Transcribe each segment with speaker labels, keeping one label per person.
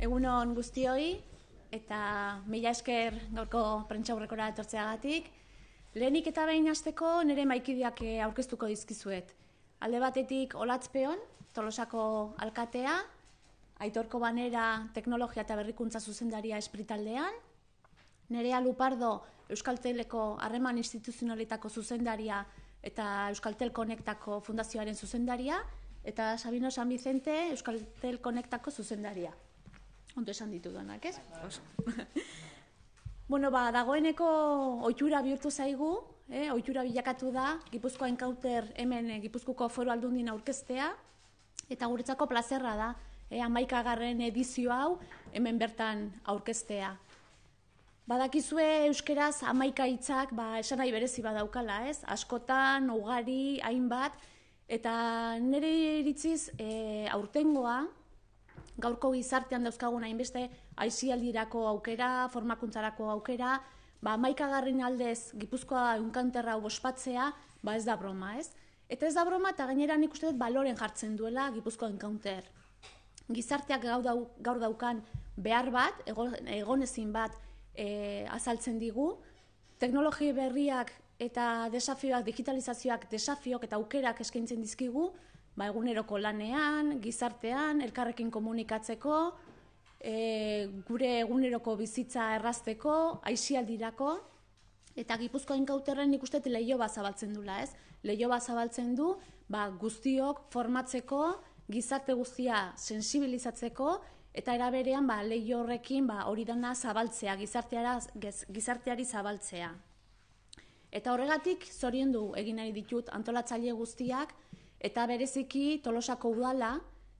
Speaker 1: Egunon guztioi, eta mila esker gaurko prentxaurrekora etortzeagatik. Lehenik eta behin hasteko nire maikideak aurkeztuko dizkizuet. Alde batetik Olatzpeon, Tolosako alkatea, Aitorko Banera Teknologia eta Berrikuntza Zuzendaria Espritaldean, Nerea Lupardo Euskalteleko Harreman Instituzionalitako Zuzendaria eta Euskaltel Konektako Fundazioaren Zuzendaria, eta Sabino San Vicente Euskaltel Konektako Zuzendaria ondo esan ditu donak, ez? bueno, ba, dagoeneko oitura bihurtu zaigu, eh, oitura bilakatu da, Gipuzkoa enkauter hemen eh, Gipuzkoko foru aldundin aurkeztea, eta guretzako plazerra da, eh, edizio hau hemen bertan aurkeztea. Badakizue euskeraz amaika hitzak ba, esan nahi berezi badaukala, ez? Askotan, ugari, hainbat, eta nire iritziz e, aurtengoa, gaurko gizartean dauzkagun hainbeste aizialdirako aukera, formakuntzarako aukera, ba, maikagarrin aldez, gipuzkoa unkanterra ugospatzea, ba, ez da broma, ez? Eta ez da broma, eta gainera nik uste dut baloren jartzen duela gipuzkoa unkanter. Gizarteak gaur, dau, gaur daukan behar bat, egonezin bat e, azaltzen digu, teknologi berriak eta desafioak, digitalizazioak desafiok eta aukerak eskaintzen dizkigu, ba, eguneroko lanean, gizartean, elkarrekin komunikatzeko, e, gure eguneroko bizitza errazteko, aizialdirako, eta gipuzko inkauterren ikustet lehio bat zabaltzen dula, ez? Lehio bat zabaltzen du, ba, guztiok formatzeko, gizarte guztia sensibilizatzeko, eta eraberean ba, lehio horrekin ba, hori dana zabaltzea, gizarteara, gizarteari zabaltzea. Eta horregatik, zorion du egin nahi ditut antolatzaile guztiak, Eta bereziki Tolosako udala,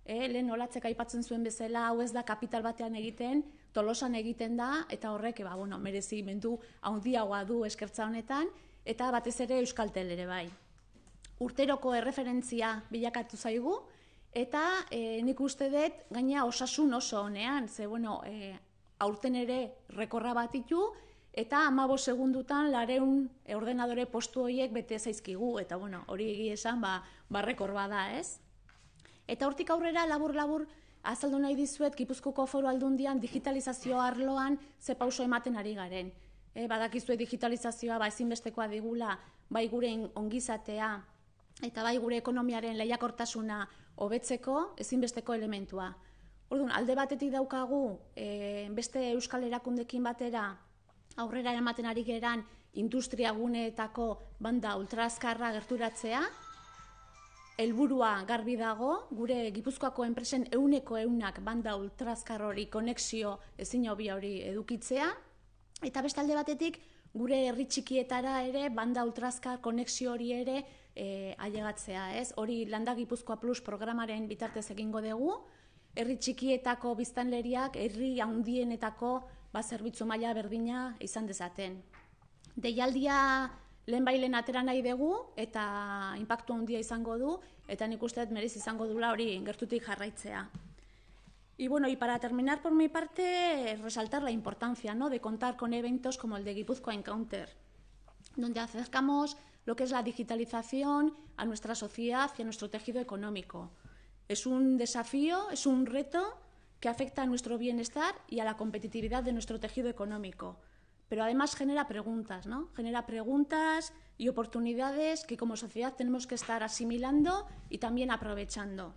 Speaker 1: eh, lehen olatzek aipatzen zuen bezala, hau ez da kapital batean egiten, Tolosan egiten da, eta horrek, eba, bueno, merezi mendu haundiagoa du eskertza honetan, eta batez ere Euskal Telere bai. Urteroko erreferentzia bilakatu zaigu, eta e, nik uste dut gaina osasun oso honean, ze, bueno, e, aurten ere rekorra bat eta amabo segundutan lareun ordenadore postu horiek bete zaizkigu, eta, bueno, hori egiezan, esan, ba, barrekor bada, ez? Eta hortik aurrera, labur-labur, azaldu nahi dizuet, Gipuzkoko foru aldundian digitalizazio arloan ze pauso ematen ari garen. Eh, badakizue digitalizazioa ba ezinbestekoa digula, bai gure ongizatea, eta bai gure ekonomiaren leiakortasuna hobetzeko ezinbesteko elementua. Orduan, alde batetik daukagu, e, beste euskal erakundekin batera, aurrera ematen ari geran, industria guneetako banda ultrazkarra gerturatzea, helburua garbi dago, gure Gipuzkoako enpresen ehuneko ehunak banda ultraskar hori konexio ezin hobi hori edukitzea. Eta bestalde batetik gure herri txikietara ere banda ultraskar konexio hori ere e, ailegatzea ez. Hori landa Gipuzkoa Plus programaren bitartez egingo dugu, herri txikietako biztanleriak herri handienetako ba, zerbitzu maila berdina izan dezaten. Deialdia bailen atera nahi dugu eta inpaktu handia izango du eta nik uste dut izango dula hori Y bueno, y para terminar por mi parte, resaltar la importancia ¿no? de contar con eventos como el de Gipuzkoa Encounter, donde acercamos lo que es la digitalización a nuestra sociedad y a nuestro tejido económico. Es un desafío, es un reto que afecta a nuestro bienestar y a la competitividad de nuestro tejido económico pero además genera preguntas, ¿no? Genera preguntas y oportunidades que como sociedad tenemos que estar asimilando y también aprovechando.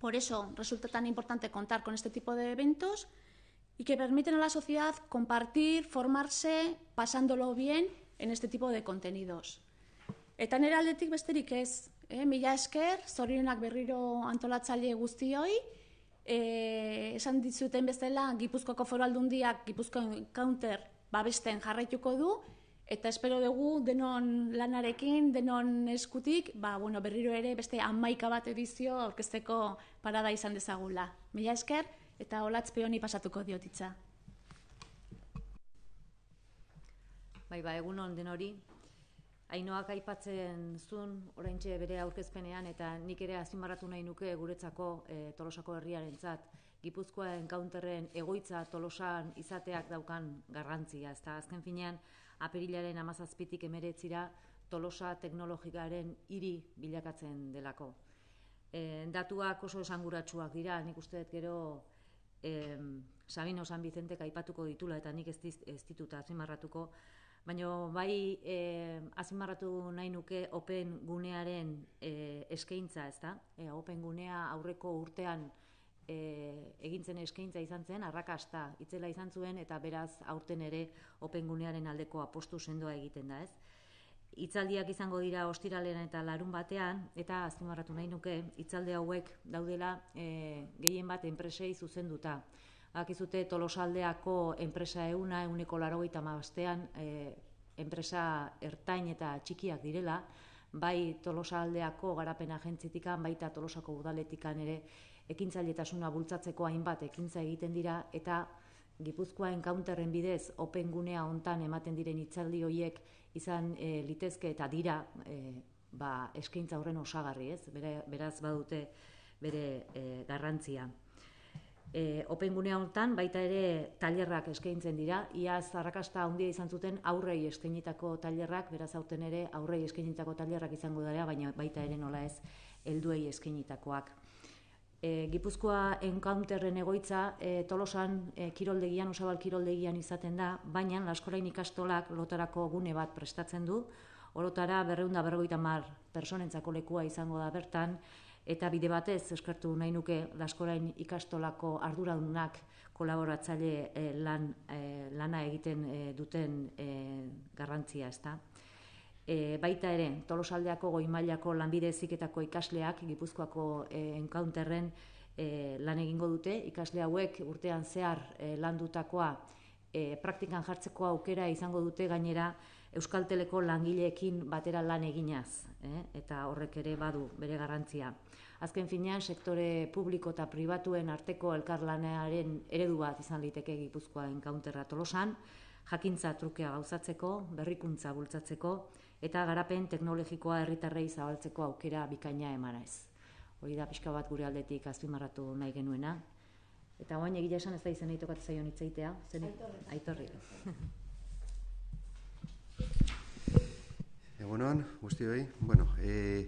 Speaker 1: Por eso resulta tan importante contar con este tipo de eventos y que permiten a la sociedad compartir, formarse, pasándolo bien en este tipo de contenidos. Eta besterik ez, eh? mila esker, berriro antolatzaile eh, esan Gipuzkoako foru aldundiak, counter babesten jarraituko du, eta espero dugu denon lanarekin, denon eskutik, ba, bueno, berriro ere beste amaika bat edizio orkesteko parada izan dezagula. Mila esker, eta olatz peoni pasatuko diotitza.
Speaker 2: Bai, ba, egun hon den hori. Ainoak aipatzen zuen, oraintxe bere aurkezpenean, eta nik ere azimarratu nahi nuke guretzako eh, tolosako herriaren zat. Gipuzkoa enkaunterren egoitza tolosan izateak daukan garrantzia. Ez azken finean, apirilaren amazazpitik emeretzira tolosa teknologikaren hiri bilakatzen delako. E, datuak oso esanguratsuak dira, nik uste dut gero e, Sabino San Vicente kaipatuko ditula eta nik ez, dit, ez azimarratuko, baina bai e, azimarratu nahi nuke open gunearen eh, e, eskaintza, ez da? open gunea aurreko urtean e, egintzen eskaintza izan zen, arrakasta itzela izan zuen, eta beraz aurten ere opengunearen aldeko apostu sendoa egiten da, ez? Itzaldiak izango dira ostiralean eta larun batean, eta azpimarratu nahi nuke, itzalde hauek daudela e, gehien bat enpresei zuzenduta. Akizute tolosaldeako enpresa euna, euneko laro mabastean, e, enpresa ertain eta txikiak direla, bai tolosaldeako garapen agentzitikan, baita tolosako udaletikan ere, ekintzailetasuna bultzatzeko hainbat ekintza egiten dira eta Gipuzkoa enkaunterren bidez open gunea hontan ematen diren hitzaldi hoiek izan e, litezke eta dira e, ba, eskaintza horren osagarri, ez? Bere, beraz badute bere eh, garrantzia. E, open gunea hontan baita ere tailerrak eskaintzen dira, ia zarrakasta handia izan zuten aurrei eskainitako tailerrak, beraz aurten ere aurrei eskainitako tailerrak izango dira, baina baita ere nola ez helduei eskainitakoak. E, Gipuzkoa enkaunterren egoitza e, tolosan e, kiroldegian, usabal kiroldegian izaten da, baina laskorain ikastolak lotarako gune bat prestatzen du, orotara berreunda berrogeita mar personentzako lekua izango da bertan, eta bide batez eskertu nahi nuke laskorain ikastolako arduradunak kolaboratzaile e, lan, lana egiten duten e, garrantzia ez da e, baita ere, tolosaldeako goimailako lanbide eziketako ikasleak, gipuzkoako e, enkaunterren e, lan egingo dute, ikasle hauek urtean zehar e, landutakoa e, praktikan jartzeko aukera izango dute gainera Euskalteleko langileekin batera lan eginaz, eh? eta horrek ere badu bere garrantzia. Azken finean, sektore publiko eta pribatuen arteko elkarlanearen eredu bat izan liteke gipuzkoa enkaunterra tolosan, jakintza trukea gauzatzeko, berrikuntza bultzatzeko, eta garapen teknologikoa herritarrei zabaltzeko aukera bikaina emana ez. Hori da pixka bat gure aldetik azpimarratu nahi genuena. Eta guain egia esan ez da izan nahi tokatu zaio nitzaitea. Aitorri.
Speaker 3: Egunon, guzti eh,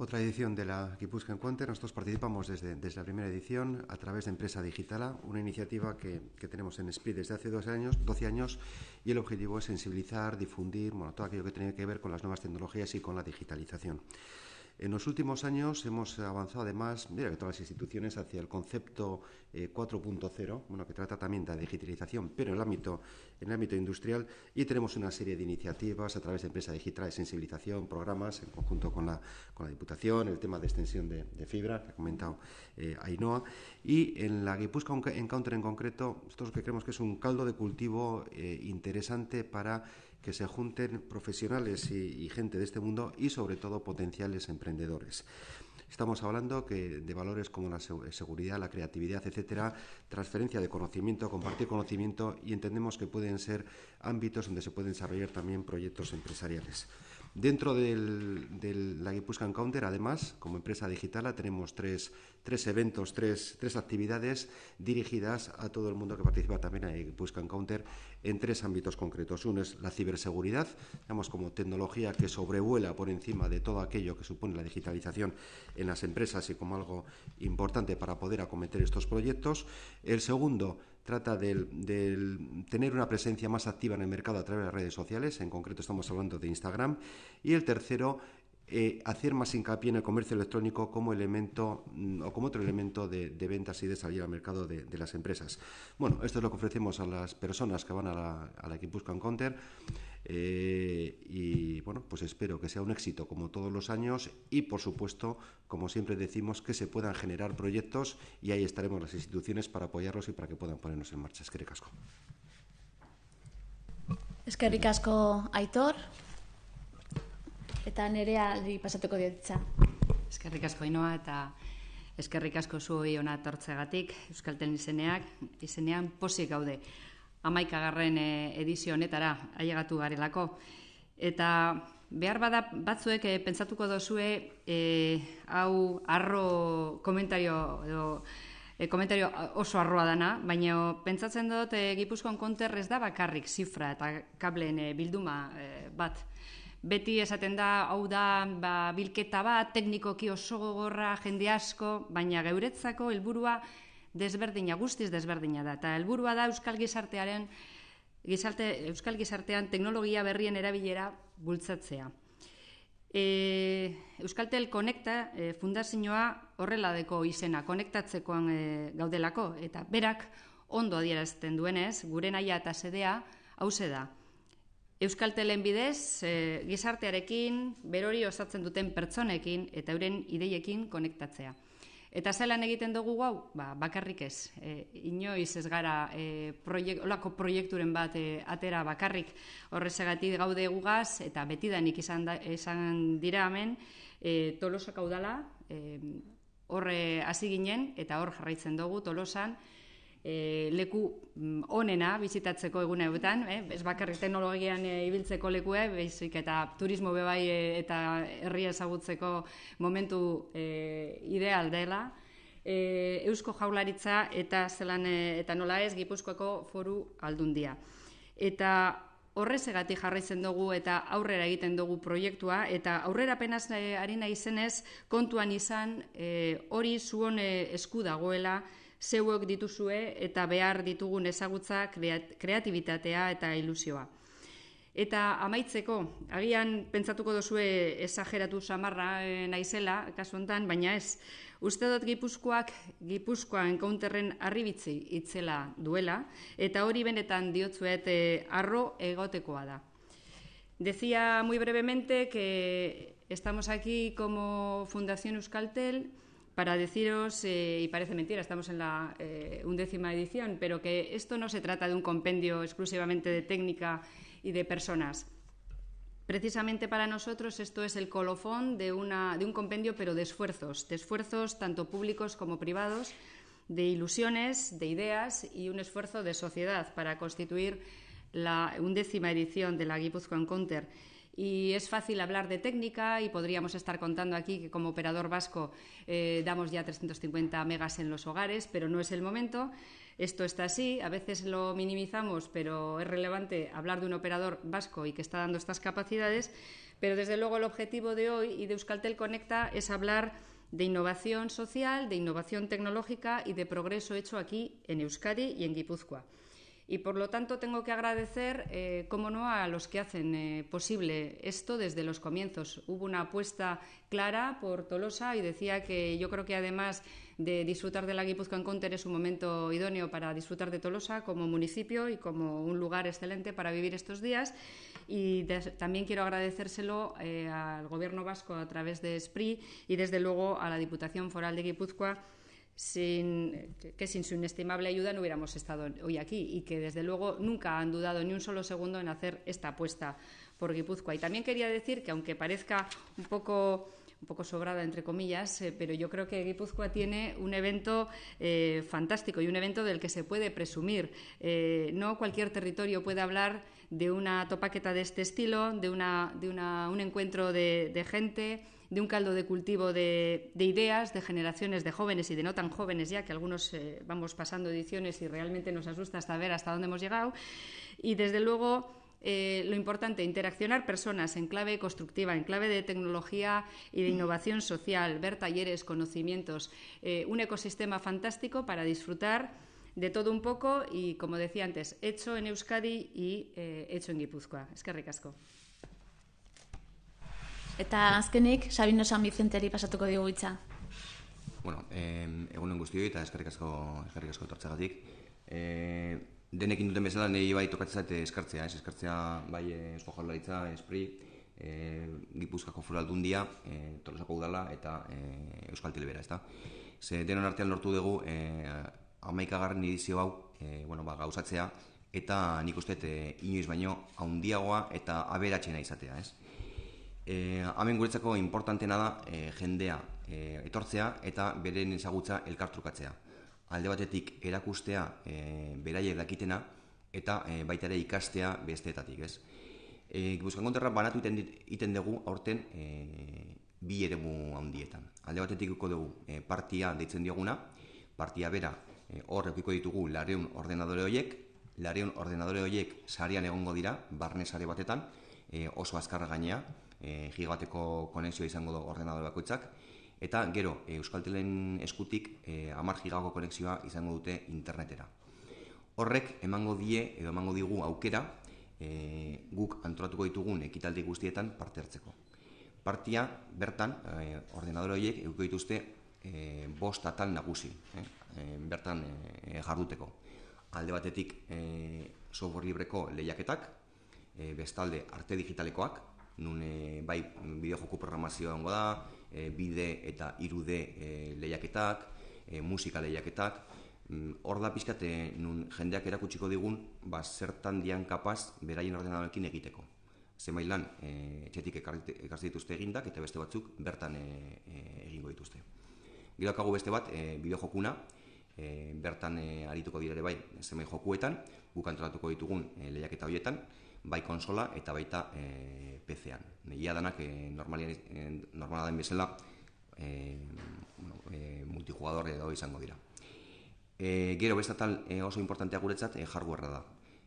Speaker 3: Otra edición de la que Encuentre. Nosotros participamos desde, la primera edición a través de Empresa Digitala, una iniciativa que, tenemos en Split desde hace dos años, 12 años y el objetivo es sensibilizar, difundir, bueno, todo aquello que tiene que ver con las nuevas tecnologías y con la digitalización. En los últimos años hemos avanzado además, mira, que todas las instituciones hacia el concepto 4.0, eh, bueno, que trata también de la digitalización, pero en el ámbito, en el ámbito industrial, y tenemos una serie de iniciativas a través de empresas digitales, sensibilización, programas en conjunto con la, con la Diputación, el tema de extensión de, fibra, que ha comentado eh, Ainhoa, y en la Guipúzcoa Encounter en concreto, nosotros que creemos que es un caldo de cultivo eh, interesante para que se junten profesionales y, gente de este mundo y sobre todo potenciales emprendedores. Estamos hablando que de valores como la seguridad, la creatividad, etcétera, transferencia de conocimiento, compartir conocimiento y entendemos que pueden ser ámbitos donde se pueden desarrollar también proyectos empresariales. Dentro de la Gipuska Encounter, además, como empresa digital, tenemos tres, tres eventos, tres, actividades dirigidas a todo el mundo que participa también en Gipuska Encounter en tres ámbitos concretos. Uno es la ciberseguridad, digamos, como tecnología que sobrevuela por encima de todo aquello que supone la digitalización en las empresas y como algo importante para poder acometer estos proyectos. El segundo, trata de tener una presencia más activa en el mercado a través de las redes sociales, en concreto estamos hablando de Instagram, y el tercero, eh, hacer más hincapié en el comercio electrónico como elemento mm, o como otro elemento de, ventas y de salir al mercado de, las empresas. Bueno, esto es lo que ofrecemos a las personas que van a la, a la que buscan Counter. Eh, y bueno, pues espero que sea un éxito como todos los años y por supuesto, como siempre decimos, que se puedan generar proyectos y ahí estaremos las instituciones para apoyarlos y para que puedan ponernos en marcha. Es que ricasco.
Speaker 1: Es que ricasco, Aitor. Eta nerea li pasatuko Es
Speaker 4: Eskerrik asko inoa eta eskerrik asko ona el Euskalten izeneak izenean posik gaude. amaikagarren eh, edizio honetara ailegatu garelako. Eta behar bada batzuek eh, pentsatuko dozue eh, hau arro komentario edo komentario oso arroa dana, baina pentsatzen dut Gipuzkoan konter ez da bakarrik zifra eta kableen bilduma bat. Beti esaten da, hau da, ba, bilketa bat, teknikoki oso gogorra, jende asko, baina geuretzako helburua desberdina guztiz desberdina da. Eta helburua da euskal gizartearen gizarte, euskal gizartean teknologia berrien erabilera bultzatzea. E, Euskaltel Konekta e, fundazioa horrela deko izena, konektatzekoan e, gaudelako, eta berak ondo adierazten duenez, gure naia eta sedea hause da. Telen bidez, e, gizartearekin, berori osatzen duten pertsonekin eta euren ideiekin konektatzea. Eta zelan egiten dugu hau, ba, bakarrik ez. E, inoiz ez gara e, olako proiekturen bat e, atera bakarrik horrezagatik gaude gugaz, eta betidanik izan, da, izan dira hemen, e, tolosak hau dala, e, horre hasi ginen, eta hor jarraitzen dugu tolosan, e, leku mm, onena bizitatzeko egune eh? ez bakarrik teknologian eh, ibiltzeko lekue, bezik eta turismo bebai eh, eta herria ezagutzeko momentu ideal dela. E, Eusko Jaularitza eta zelan eta nola ez Gipuzkoako Foru Aldundia. Eta horrezegatik jarraitzen dugu eta aurrera egiten dugu proiektua eta aurrera penaz e, ari naizenez kontuan izan e, hori zuon esku dagoela, zeuek dituzue eta behar ditugun ezagutzak kreatibitatea eta ilusioa. Eta amaitzeko, agian pentsatuko dozue esageratu samarra eh, naizela, kasu hontan, baina ez, uste dut gipuzkoak gipuzkoa enkaunterren arribitzi itzela duela, eta hori benetan diotzuet e, arro egotekoa da. Dezia, muy brevemente que estamos aquí como Fundación Euskaltel, para deciros, eh, y parece mentira, estamos en la eh, undécima edición, pero que esto no se trata de un compendio exclusivamente de técnica y de personas. Precisamente para nosotros esto es el colofón de, una, de un compendio, pero de esfuerzos, de esfuerzos tanto públicos como privados, de ilusiones, de ideas y un esfuerzo de sociedad para constituir la undécima edición de la Guipuzcoan Counter y es fácil hablar de técnica y podríamos estar contando aquí que como operador vasco eh, damos ya 350 megas en los hogares, pero no es el momento. Esto está así, a veces lo minimizamos, pero es relevante hablar de un operador vasco y que está dando estas capacidades, pero desde luego el objetivo de hoy y de Euskaltel Conecta es hablar de innovación social, de innovación tecnológica y de progreso hecho aquí en Euskadi y en Guipúzcoa y por lo tanto tengo que agradecer, eh, como no, a los que hacen eh, posible esto desde los comienzos. Hubo una apuesta clara por Tolosa y decía que yo creo que además de disfrutar de la en Conter es un momento idóneo para disfrutar de Tolosa como municipio y como un lugar excelente para vivir estos días. Y también quiero agradecérselo eh, al Gobierno vasco a través de SPRI y desde luego a la Diputación Foral de Guipúzcoa que sin su inestimable ayuda no hubiéramos estado hoy aquí y que desde luego nunca han dudado ni un solo segundo en hacer esta apuesta por Guipúzcoa. Y también quería decir que aunque parezca un poco un poco sobrada entre comillas, eh, pero yo creo que Guipúzcoa tiene un evento eh, fantástico y un evento del que se puede presumir. Eh, no cualquier territorio puede hablar de una topaqueta de este estilo, de, un encuentro de, gente, de un caldo de cultivo de, ideas, de generaciones de jóvenes y de no tan jóvenes ya, que algunos eh, vamos pasando ediciones y realmente nos asusta hasta ver hasta dónde hemos llegado. Y desde luego... Eh, lo importante, interaccionar personas en clave constructiva, en clave de tecnología y de innovación social, ver talleres, conocimientos, eh, un ecosistema fantástico para disfrutar de todo un poco y, como decía antes, hecho en Euskadi y eh, hecho en Guipúzcoa. Es que Eta
Speaker 1: azkenik, Sabino San Vicenteri pasatuko digu itza.
Speaker 5: Bueno, eh, egunen guztioi eta eskerrik asko, eskerrik asko tortsagatik. Eh, denekin duten bezala, nehi bai tokatzea eta eskartzea, ez eskartzea bai esko eh, jaularitza, espri, eh, gipuzkako furaldun dia, eh, udala eta eh, euskal telebera, ez da. Ze denon artean lortu dugu, eh, amaikagarren edizio hau e, bueno, ba, gauzatzea eta nik uste e, inoiz baino haundiagoa eta aberatxena izatea. Ez? E, amen guretzako importantena da e, jendea e, etortzea eta beren ezagutza elkartrukatzea. Alde batetik erakustea e, beraiek dakitena eta e, baita ere ikastea besteetatik. Ez? E, buskan konterra banatu iten, dugu aurten e, bi ere gu handietan. Alde batetik dugu e, partia deitzen dioguna, partia bera Eh, hor eukiko ditugu lareun ordenadore horiek, lareun ordenadore horiek sarian egongo dira, barne sare batetan, e, oso azkarra gainea, e, eh, gigabateko konexioa izango du ordenadore bakoitzak, eta gero, e, Euskaltelen eskutik e, amar gigako konexioa izango dute internetera. Horrek emango die edo emango digu aukera e, guk antolatuko ditugun ekitaldi guztietan parte hartzeko. Partia bertan e, ordenadore horiek eukiko dituzte e, bost atal nagusi, e, bertan e, jarduteko. Alde batetik e, software libreko lehiaketak, e, bestalde arte digitalekoak, nune bai bideo joku programazioa dago da, e, bide eta irude e, lehiaketak, e, musika lehiaketak, mm, Hor da pizkate, nun jendeak erakutsiko digun, ba, zertan dian kapaz beraien ordenadalkin egiteko. Ze lan e, txetik ekarri, dituzte egindak, eta beste batzuk bertan e, egingo dituzte. Gero akagu beste bat, e, eh, bideo jokuna, e, eh, bertan e, arituko direre bai, zemei jokuetan, guk antolatuko ditugun e, lehiak eta hoietan, bai konsola eta baita e, PC-an. Ia danak, e, normalia, normala den bezala, e, bueno, e, multijugador edo izango dira. E, gero, beste tal e, oso importantea guretzat, e, hardware da.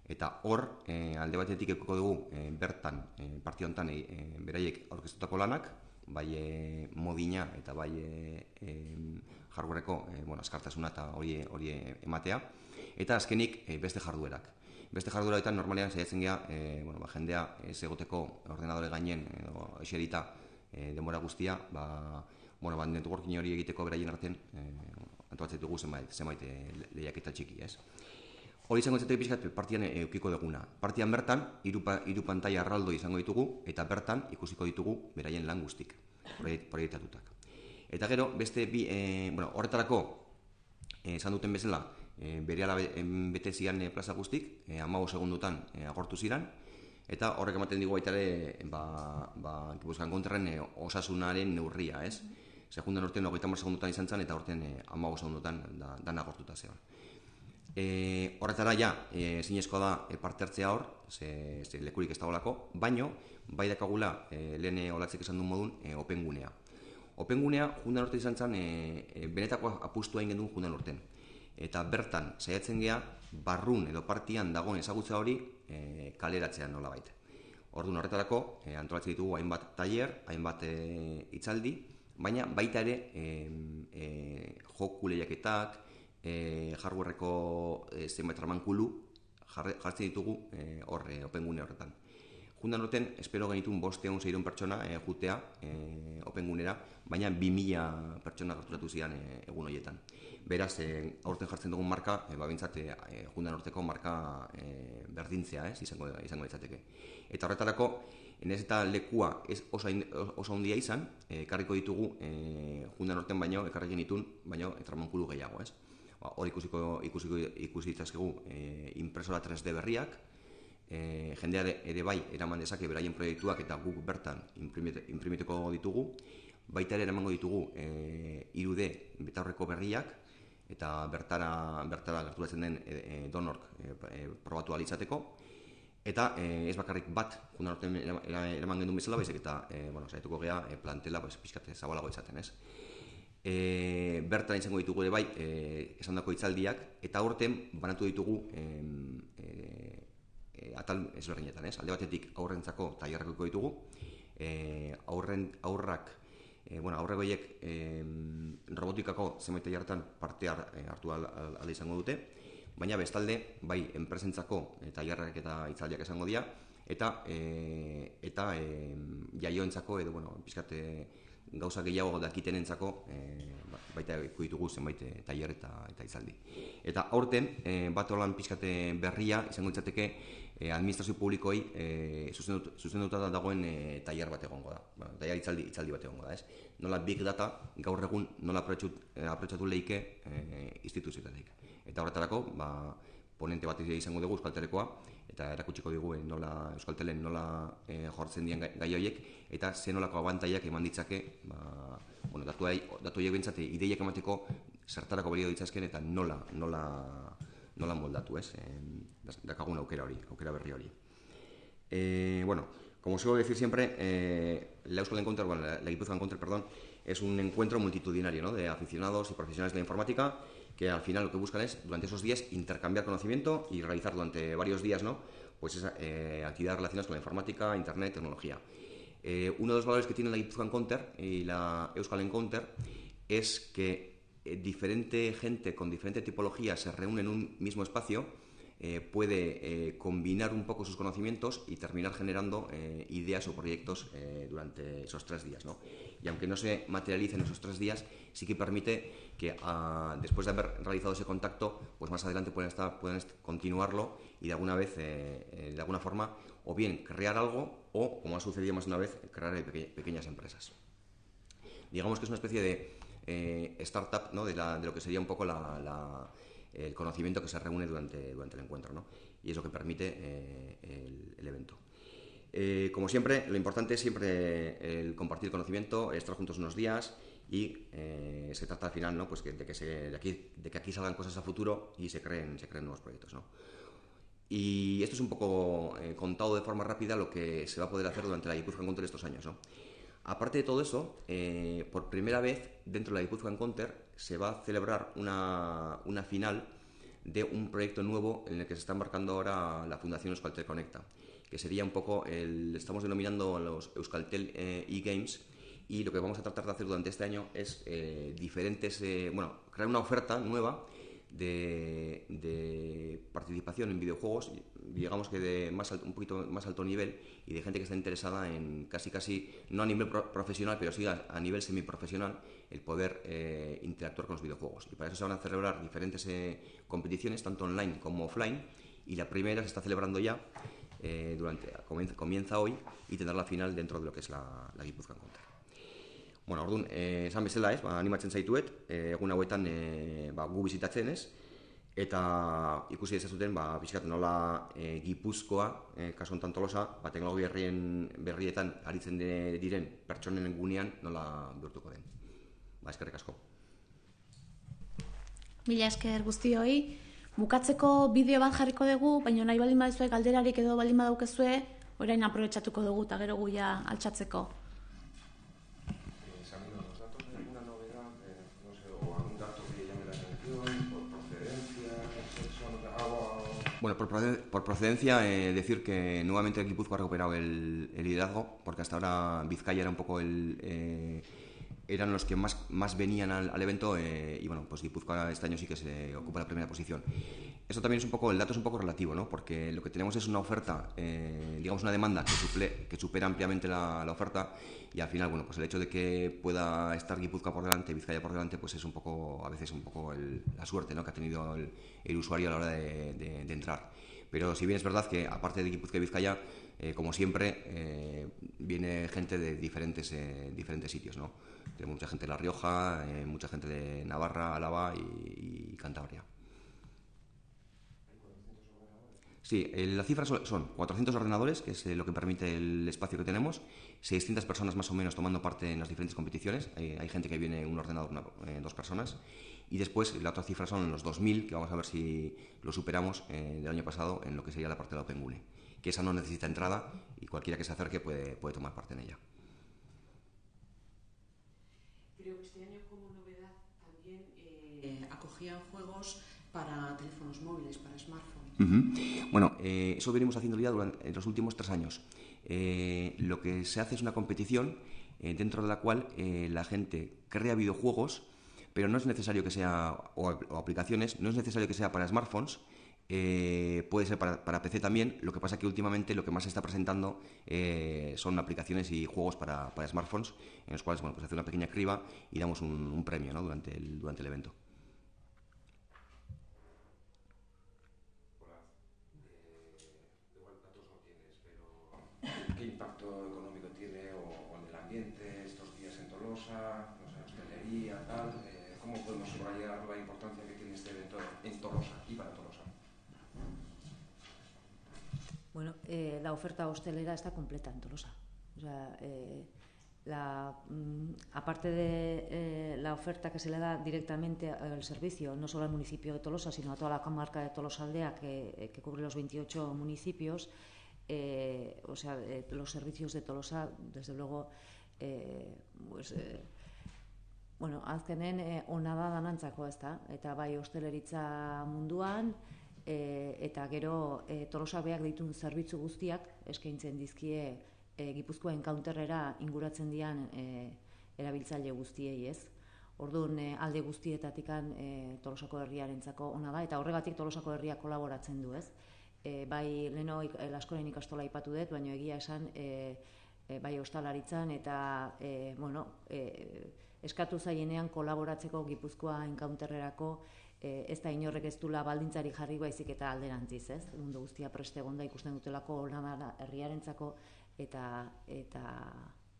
Speaker 5: Eta hor, e, alde batetik ekoko dugu, e, bertan, e, partiontan, e, beraiek aurkeztutako lanak, bai e, modina eta bai e, e, bueno, askartasuna eta hori hori ematea eta azkenik eh, beste jarduerak beste jarduera normalean saiatzen gea e, eh, bueno, ba, jendea ez egoteko ordenadore gainen edo xerita eh, denbora guztia ba bueno ba, networking hori egiteko beraien artean e, antolatzen dugu zenbait zenbait e, txiki ez Hori izango zetek pixkat partian eukiko eh, duguna. Partian bertan, hiru pa, pantai arraldo izango ditugu, eta bertan ikusiko ditugu beraien lan guztik, proiektatutak. Eta gero, beste bi, e, bueno, horretarako, eh, esan duten bezala, e, beriala bete zian plaza guztik, e, amago segundutan agortu ziren, eta horrek ematen digu baita ere, ba, ba, gipuzkan kontraren osasunaren neurria, ez? Zer, jundan orten, ogeita segundutan izan zen, eta orten e, amago segundutan da, dan agortuta zean. E, horretara, ja, e, da e, partertzea hor, ze, ze lekurik ez lako, baino, bai dakagula, e, lehen olatzek esan du modun, e, opengunea. Opengunea, jundan urte izan zen, e, e, benetako apustu hain gendun jundan urten. Eta bertan, saiatzen gea, barrun edo partian dagoen ezagutza hori, e, kaleratzean nola baita. Orduan horretarako, e, antolatzen ditugu hainbat tailer, hainbat e, itzaldi, baina baita ere e, e, eh hardwareko e, eh, zenbait ramankulu jartzen ditugu horre eh, hor eh, opengune horretan. Juntan horten espero genitun boste hon zeiron pertsona e, jutea e, opengunera, baina bi mila pertsona gerturatu zidan egun horietan. Beraz, e, aurten jartzen dugun marka, e, e, juntan horteko marka berdintzea ez, izango, izango ditzateke. Eta horretarako, enez eta lekua ez oso, handia oso ondia izan, e, ditugu e, juntan horten baino, ekarri genitun, baino, etramankulu gehiago ez. Ba, hor ikusiko ikusiko ikusi ditzakegu eh impresora 3D berriak e, jendea ere bai eraman dezake beraien proiektuak eta guk bertan imprimiteko ditugu baita ere eramango ditugu eh irude betaurreko berriak eta bertara bertara gerturatzen den e, e, donork e, e, probatu alitzateko eta e, ez bakarrik bat una urte eramango bezala baizik eta eh bueno saituko gea e, plantela pues pizkat zabalago izaten, ez? e, bertan izango ditugu ere bai e, esan dako itzaldiak, eta aurten banatu ditugu e, e, atal ezberdinetan, ez? Alde batetik aurrentzako tailerrekoko ditugu, e, aurren, aurrak e, bueno, aurre goiek e, robotikako zenbait jartan parte e, hartu al, izango dute, baina bestalde, bai, enpresentzako e, eta jarrak eta itzaldiak izango dira, eta, e, eta e, jaioentzako, edo, bueno, pizkate, gauza gehiago dakiten entzako eh, ba, baita ikuditugu zenbait e, eh, taier eta, eta izaldi. Eta aurten, e, eh, bat orlan pixkate berria izango ditzateke, e, administrazio publikoi e, zuzen dagoen e, taier bat egongo da. Ba, taier itzaldi, itzaldi bat egongo da, ez? Nola big data gaur egun nola aprotxatu leike e, instituzioetateik. Eta horretarako, ba, ponente bat izango dugu euskalterekoa eta erakutsiko dugu eh, nola euskaltelen nola eh, jortzen dien gai horiek eta zen nolako abantaiak eman ditzake ba, bueno, datu, datu horiek bintzate eh, ideiak emateko zertarako balio ditzazken eta nola nola, nola moldatu ez dakagun aukera hori, aukera berri hori eh, bueno Como suelo decir siempre, eh, la, bueno, la, la Gipuzkoa Encontre es un encuentro multitudinario ¿no? de aficionados y profesionales de la informática. que al final lo que buscan es durante esos días intercambiar conocimiento y realizar durante varios días ¿no? pues eh, actividades relacionadas con la informática, internet, tecnología. Eh, uno de los valores que tiene la Euskal Encounter y la Euskal Encounter es que eh, diferente gente con diferente tipología se reúne en un mismo espacio eh, puede eh, combinar un poco sus conocimientos y terminar generando eh, ideas o proyectos durante esos tres días. Y aunque no se materialicen esos tres días, sí que permite que ah, después de haber realizado ese contacto, pues más adelante puedan, estar, continuarlo y de alguna vez, de alguna forma, o bien crear algo o, como ha sucedido más de una vez, crear pequeñas empresas. Digamos que es una especie de startup ¿no? de, lo que sería un poco la el conocimiento que se reúne durante, durante el encuentro, ¿no? Y es lo que permite eh, el, evento. Eh, como siempre, lo importante es siempre el compartir conocimiento, estar juntos unos días y eh, se trata al final ¿no? pues de, que aquí, de que aquí salgan cosas a futuro y se creen, se creen nuevos proyectos. Y esto es un poco contado de forma rápida lo que se va a poder hacer durante la Yipuzka Encounter estos años. Aparte de todo eso, por primera vez dentro de la Yipuzka Encounter se va a celebrar una, final de un proyecto nuevo en el que se está embarcando ahora la Fundación Euskaltel Conecta, que sería un poco el, estamos denominando los Euskaltel eh, e-Games y lo que vamos a tratar de hacer durante este año es eh, diferentes, eh, bueno, crear una oferta nueva de, participación en videojuegos, digamos que de más un poquito más alto nivel y de gente que está interesada en casi casi, no a nivel profesional, pero sí a nivel semiprofesional, el poder eh, interactuar con los videojuegos. Y para eso se van a celebrar diferentes eh, competiciones, tanto online como offline, y la primera se está celebrando ya, eh, durante comienza, comienza hoy, y tendrá la final dentro de lo que es la, la Gipuzkan Contra. Bueno, orduan, eh, esan bezala ba, animatzen zaituet, eh, egun hauetan eh, ba, gu bizitatzen ez, eta ikusi dezazuten, ba, nola eh, Gipuzkoa, eh, tantolosa, ba, teknologi berrietan aritzen diren pertsonen gunean nola bihurtuko den ba, eskerrik asko.
Speaker 1: Mila esker guzti hoi, bukatzeko bideo bat jarriko dugu, baina nahi baldin badezue, galderarik edo baldin badaukezue, orain aprobetsatuko dugu eta gero guia altxatzeko.
Speaker 5: Bueno, por, procedencia, por procedencia, eh decir que nuevamente el equipo ha recuperado el, el liderazgo, porque hasta ahora Vizcaya era un poco el eh, eran los que más, más venían al, evento eh, y bueno, pues Gipuzkoa este año sí que se ocupa la primera posición. eso también es un poco, el dato es un poco relativo, ¿no? Porque lo que tenemos es una oferta, eh, digamos una demanda que, suple, que supera ampliamente la, oferta y al final, bueno, pues el hecho de que pueda estar Gipuzkoa por delante, Vizcaya por delante, pues es un poco, a veces un poco la suerte, ¿no? Que ha tenido el, usuario a la hora de, entrar. Pero si bien es verdad que aparte de Gipuzkoa y Vizcaya, eh, como siempre, eh, viene gente de diferentes, eh, diferentes sitios, ¿no? Tenemos mucha gente de La Rioja, mucha gente de Navarra, Álava y, Cantabria. Sí, las cifras son 400 ordenadores, que es lo que permite el espacio que tenemos, 600 personas más o menos tomando parte en las diferentes competiciones, hay, gente que viene un ordenador, dos personas, y después la otra cifra son los 2.000, que vamos a ver si lo superamos del año pasado en lo que sería la parte de la OpenGUNE que esa no necesita entrada y cualquiera que se acerque puede, tomar parte en ella.
Speaker 1: Creo que este año como novedad también eh, acogían juegos para teléfonos móviles, para smartphones.
Speaker 5: Bueno, eh, eso venimos haciendo ya durante en los últimos tres años. Eh, lo que se hace es una competición dentro de la cual la gente crea videojuegos, pero no es necesario que sea, o aplicaciones, no es necesario que sea para smartphones, eh, puede ser para, para, PC también, lo que pasa que últimamente lo que más se está presentando eh, son aplicaciones y juegos para, smartphones, en los cuales bueno, pues hace una pequeña criba y damos un, premio ¿no? durante, durante el evento.
Speaker 2: Eh, la oferta hostelera está completa en Tolosa. O sea, eh, mm, aparte de eh, la oferta que se le da directamente al servicio, no solo al municipio de Tolosa, sino a toda la comarca de Tolosa Aldea, que, cubre los 28 municipios, o sea, los servicios de Tolosa, desde luego, pues, bueno, azkenen eh, ona da danantzako, e, eta gero e, tolosabeak ditun zerbitzu guztiak eskaintzen dizkie e, Gipuzkoa enkaunterrera inguratzen dian e, erabiltzaile guztiei ez. Orduan e, alde guztietatik e, tolosako herriarentzako ona da eta horregatik tolosako herria kolaboratzen du ez. E, bai leno laskoren ikastola ipatu dut, baina egia esan e, e, bai ostalaritzan eta e, bueno, e, eskatu zaienean kolaboratzeko Gipuzkoa enkaunterrerako e, ez da inorrek ez dula baldintzari jarri baizik eta alderantziz, ez? Mundu guztia preste gonda ikusten dutelako lana herriarentzako eta eta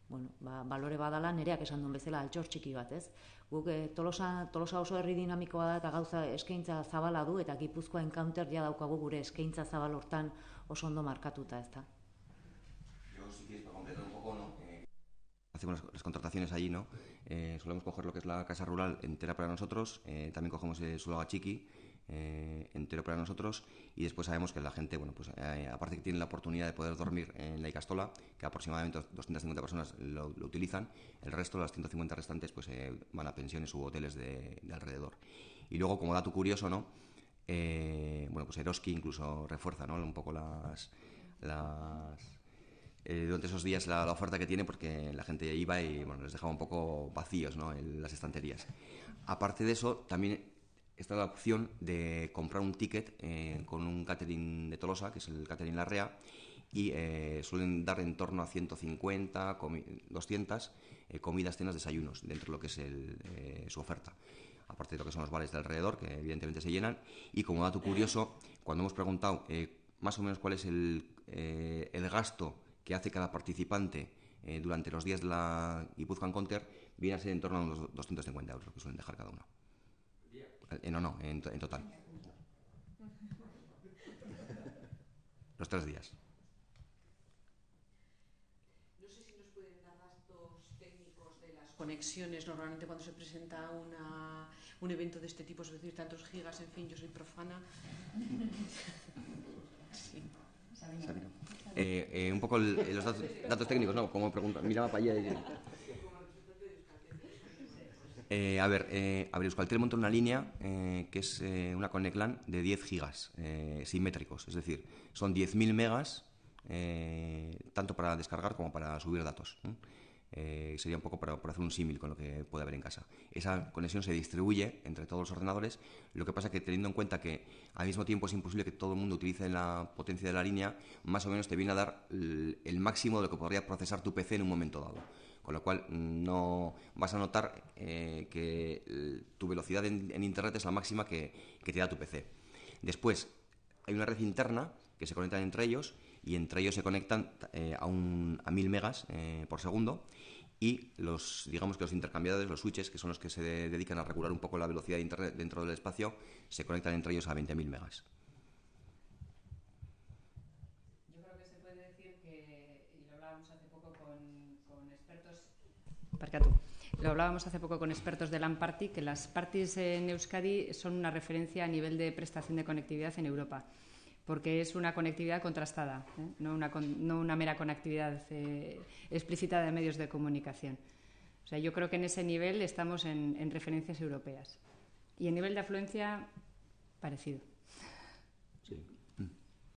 Speaker 2: bueno, ba balore badala nereak esan duen bezala altxor txiki bat, ez? Guk e, Tolosa Tolosa oso herri dinamikoa da eta gauza eskaintza zabala du eta Gipuzkoa encounter ja daukagu gure eskaintza zabal hortan oso ondo markatuta, ezta?
Speaker 5: Yo si quieres completar un poco, no, eh hacemos las contrataciones allí, ¿no? Eh, solemos coger lo que es la casa rural entera para nosotros, eh, también cogemos el eh, suelo chiqui entero para nosotros y después sabemos que la gente, bueno, pues aparte que tiene la oportunidad de poder dormir en la Icastola, que aproximadamente 250 personas lo, utilizan, el resto, las 150 restantes, pues van a pensiones u hoteles de, alrededor. Y luego, como dato curioso, ¿no? bueno, pues Eroski incluso refuerza un poco las eh, durante esos días la, oferta que tiene porque la gente iba y bueno, les dejaba un poco vacíos ¿no? en las estanterías. Aparte de eso, también está la opción de comprar un ticket eh, con un catering de Tolosa, que es el catering Larrea, y eh, suelen dar en torno a 150, 200 comidas, cenas, desayunos dentro de lo que es su oferta aparte de lo que son los bares de alrededor, que evidentemente se llenan. Y como dato curioso, cuando hemos preguntado más o menos cuál es el, el gasto que hace cada participante eh, durante los días de la Guipuzcoan Counter viene a ser en torno a unos 250 euros que suelen dejar cada uno. Eh, no, no, en, total. los tres días.
Speaker 4: las conexiones normalmente cuando se presenta una, un evento de este tipo, es decir, tantos gigas, en fin, yo soy profana. Eh, eh, un poco eh, los datos, técnicos, ¿no? Como pregunta, miraba para allá
Speaker 5: Eh, a ver, eh, a ver, Euskaltel monta una línea que es una Connectlan de 10 gigas simétricos, es decir, son 10.000 megas tanto para descargar como para subir datos. Eh, sería un poco para, hacer un símil con lo que puede haber en casa. Esa conexión se distribuye entre todos los ordenadores, lo que pasa que teniendo en cuenta que al mismo tiempo es imposible que todo el mundo utilice la potencia de la línea, más o menos te viene a dar el, máximo de lo que podría procesar tu PC en un momento dado. Con lo cual no vas a notar eh, que tu velocidad en, Internet es la máxima que, que te da tu PC. Después, hay una red interna que se conecta entre ellos y entre ellos se conectan eh, a, un, a 1000 megas eh, por segundo y los, digamos que los intercambiadores, los switches, que son los que se dedican a regular un poco la velocidad de Internet dentro del espacio, se conectan entre ellos a 20.000 megas.
Speaker 4: Yo creo que se puede decir que, y lo hablábamos hace poco con, expertos... hace poco con expertos de LAN Party, que las parties en Euskadi son una referencia a nivel de prestación de conectividad en Europa porque es una conectividad contrastada, ¿eh? no, una, mera conectividad eh, explícita de medios de comunicación. O sea, yo creo que en ese nivel estamos en, en referencias europeas. Y en nivel de afluencia, parecido.